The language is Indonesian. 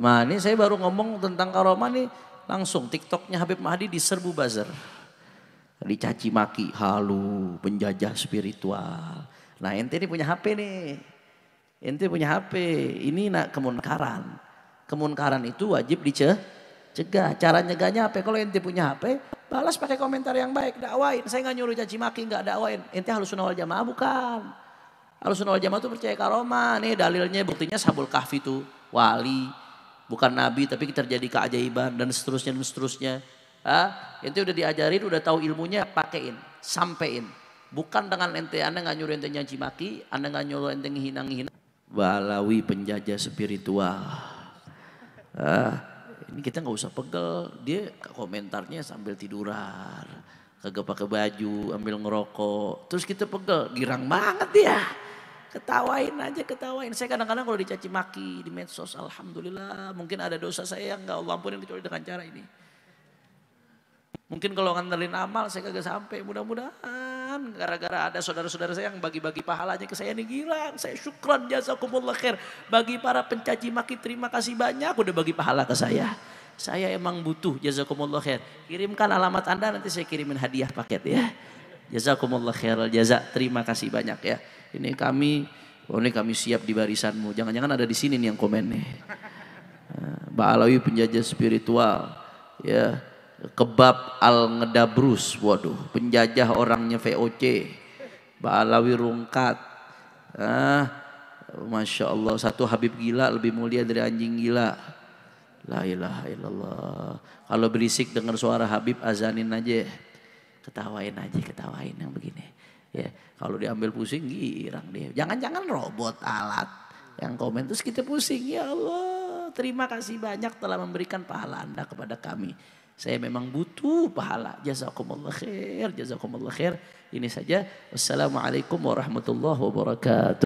Nah ini saya baru ngomong tentang karomah nih langsung TikToknya Habib Mahdi diserbu buzzer. Dicaci maki, halu, penjajah spiritual. Nah ente ini punya HP nih. Ente punya HP, ini nak kemunkaran. Kemunkaran itu wajib dicegah. Cara nyegahnya HP, Kalau ente punya HP, balas pakai komentar yang baik, dakwain. Saya nggak nyuruh caci maki, nggak dakwain. Ente harus sunawal jamaah bukan. Harus sunawal jamaah tuh percaya karomah. Nih dalilnya, buktinya Sabul Kahfi itu wali bukan nabi tapi terjadi keajaiban dan seterusnya dan seterusnya. Ah, ente udah diajarin, udah tahu ilmunya, pakein, sampein. Bukan dengan ente, anda nggak nyuruh ente nyaci maki, anda nggak nyuruh ente ngehina ngehina. Balawi penjajah spiritual. Ah, ini kita nggak usah pegel, dia komentarnya sambil tiduran, kagak pakai baju, ambil ngerokok. Terus kita pegel, girang banget dia. Ya. Ketawain aja, ketawain. Saya kadang-kadang kalau dicaci maki di medsos, alhamdulillah mungkin ada dosa saya yang nggak Allah ampunin kecuali dengan cara ini. Mungkin kalau ngandelin amal saya kagak sampai. Mudah-mudahan gara-gara ada saudara-saudara saya yang bagi-bagi pahalanya ke saya nih gila. Saya syukran jazakumullah khair. Bagi para pencaci maki terima kasih banyak udah bagi pahala ke saya. Saya emang butuh jazakumullah khair. Kirimkan alamat Anda nanti saya kirimin hadiah paket ya. Jazakumullah khair jazak Terima kasih banyak ya. Ini kami, oh ini kami siap di barisanmu. Jangan-jangan ada di sini nih yang komen nih. Eh, Mbak Alawi penjajah spiritual. Ya, kebab al ngedabrus. Waduh, penjajah orangnya VOC. Mbak Alawi rungkat. Ah, Masya Allah, satu Habib gila lebih mulia dari anjing gila. La ilaha illallah. Kalau berisik dengar suara Habib azanin aja. Ketawain aja, ketawain yang begini. Ya, kalau diambil pusing girang dia. Jangan-jangan robot alat yang komen terus kita pusing. Ya Allah, terima kasih banyak telah memberikan pahala Anda kepada kami. Saya memang butuh pahala. Jazakumullah khair, jazakumullah khair. Ini saja. Wassalamualaikum warahmatullahi wabarakatuh.